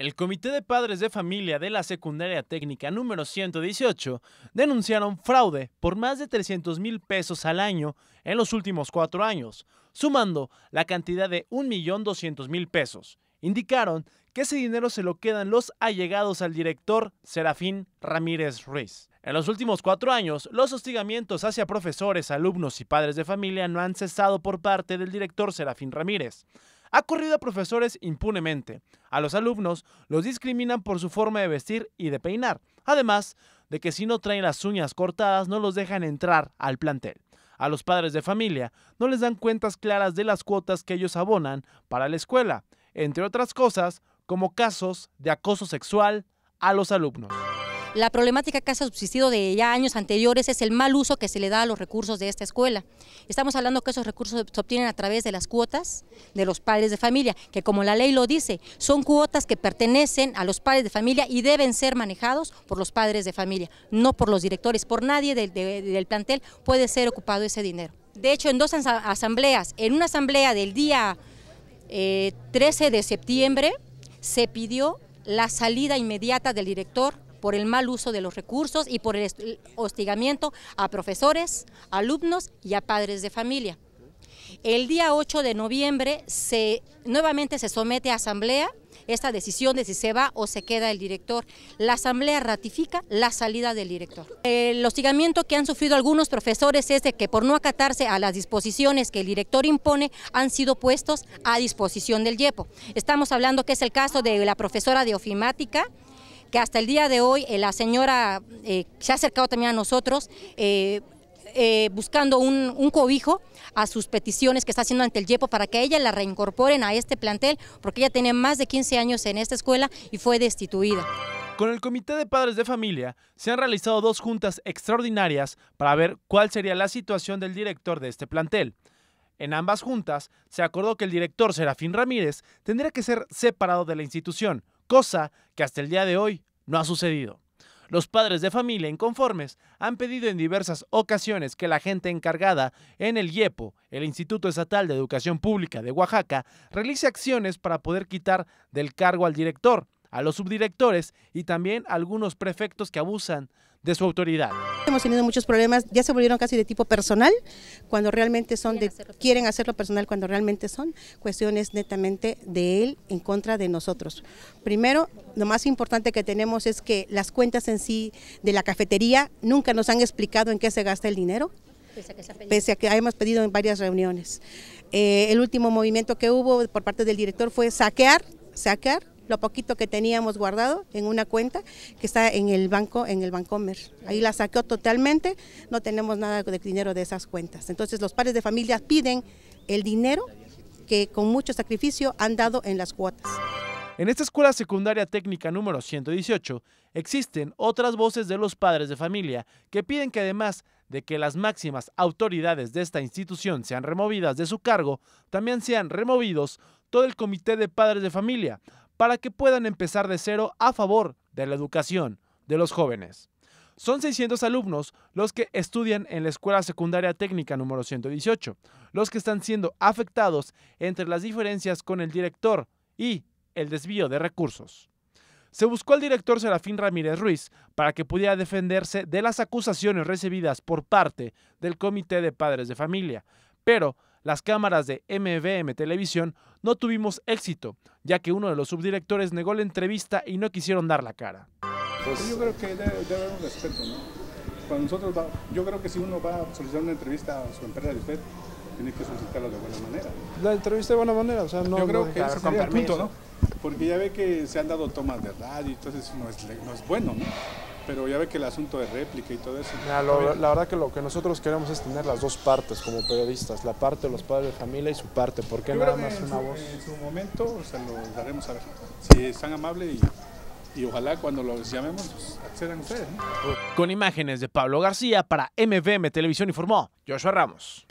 El Comité de Padres de Familia de la Secundaria Técnica número 118 denunciaron fraude por más de 300 mil pesos al año en los últimos cuatro años, sumando la cantidad de 1.200.000 pesos. Indicaron que ese dinero se lo quedan los allegados al director Serafín Ramírez Ruiz. En los últimos cuatro años, los hostigamientos hacia profesores, alumnos y padres de familia no han cesado por parte del director Serafín Ramírez ha corrido a profesores impunemente. A los alumnos los discriminan por su forma de vestir y de peinar. Además de que si no traen las uñas cortadas no los dejan entrar al plantel. A los padres de familia no les dan cuentas claras de las cuotas que ellos abonan para la escuela, entre otras cosas como casos de acoso sexual a los alumnos. La problemática que ha subsistido de ya años anteriores es el mal uso que se le da a los recursos de esta escuela. Estamos hablando que esos recursos se obtienen a través de las cuotas de los padres de familia, que como la ley lo dice, son cuotas que pertenecen a los padres de familia y deben ser manejados por los padres de familia, no por los directores, por nadie del, plantel puede ser ocupado ese dinero. De hecho, en dos asambleas, en una asamblea del día 13 eh, de septiembre, se pidió la salida inmediata del director por el mal uso de los recursos y por el hostigamiento a profesores, alumnos y a padres de familia. El día 8 de noviembre se, nuevamente se somete a asamblea esta decisión de si se va o se queda el director. La asamblea ratifica la salida del director. El hostigamiento que han sufrido algunos profesores es de que por no acatarse a las disposiciones que el director impone han sido puestos a disposición del YEPO. Estamos hablando que es el caso de la profesora de ofimática, que hasta el día de hoy eh, la señora eh, se ha acercado también a nosotros. Eh, buscando un, cobijo a sus peticiones que está haciendo ante el YEPO para que ella la reincorporen a este plantel, porque ella tiene más de 15 años en esta escuela y fue destituida. Con el Comité de Padres de Familia se han realizado dos juntas extraordinarias para ver cuál sería la situación del director de este plantel. En ambas juntas se acordó que el director Serafín Ramírez tendría que ser separado de la institución, cosa que hasta el día de hoy no ha sucedido. Los padres de familia inconformes han pedido en diversas ocasiones que la gente encargada en el IEPO, el Instituto Estatal de Educación Pública de Oaxaca, realice acciones para poder quitar del cargo al director, a los subdirectores y también a algunos prefectos que abusan de su autoridad. Hemos tenido muchos problemas, ya se volvieron casi de tipo personal, cuando realmente son de, quieren hacerlo personal, cuando realmente son cuestiones netamente de él en contra de nosotros. Primero, lo más importante que tenemos es que las cuentas en sí de la cafetería nunca nos han explicado en qué se gasta el dinero, pese a que, hemos pedido en varias reuniones. Eh, el último movimiento que hubo por parte del director fue saquear, saquear lo poquito que teníamos guardado en una cuenta que está en el banco, en el Bancomer. Ahí la saqueó totalmente, no tenemos nada de dinero de esas cuentas. Entonces los padres de familia piden el dinero que con mucho sacrificio han dado en las cuotas. En esta escuela secundaria técnica número 118 existen otras voces de los padres de familia que piden que además de que las máximas autoridades de esta institución sean removidas de su cargo, también sean removidos todo el comité de padres de familia, para que puedan empezar de cero a favor de la educación de los jóvenes. Son 600 alumnos los que estudian en la Escuela Secundaria Técnica número 118, los que están siendo afectados entre las diferencias con el director y el desvío de recursos. Se buscó al director Serafín Ramírez Ruiz para que pudiera defenderse de las acusaciones recibidas por parte del Comité de Padres de Familia, pero las cámaras de MVM Televisión no tuvimos éxito, ya que uno de los subdirectores negó la entrevista y no quisieron dar la cara. Pues, yo creo que debe, un respeto, ¿no? Cuando nosotros yo creo que si uno va a solicitar una entrevista a su empresa de usted, tiene que solicitarla de buena manera. La entrevista de buena manera, o sea, no. Yo creo que es el ¿no? Porque ya ve que se han dado tomas de radio, entonces no es, no es bueno, ¿no? pero ya ve que el asunto de réplica y todo eso. la verdad que lo que nosotros queremos es tener las dos partes como periodistas, la parte de los padres de familia y su parte, ¿por porque nada más una voz. En su momento se lo daremos a ver. Si es tan amable y, ojalá cuando los llamemos pues, accedan ustedes. Con imágenes de Pablo García para MVM Televisión informó Joshua Ramos.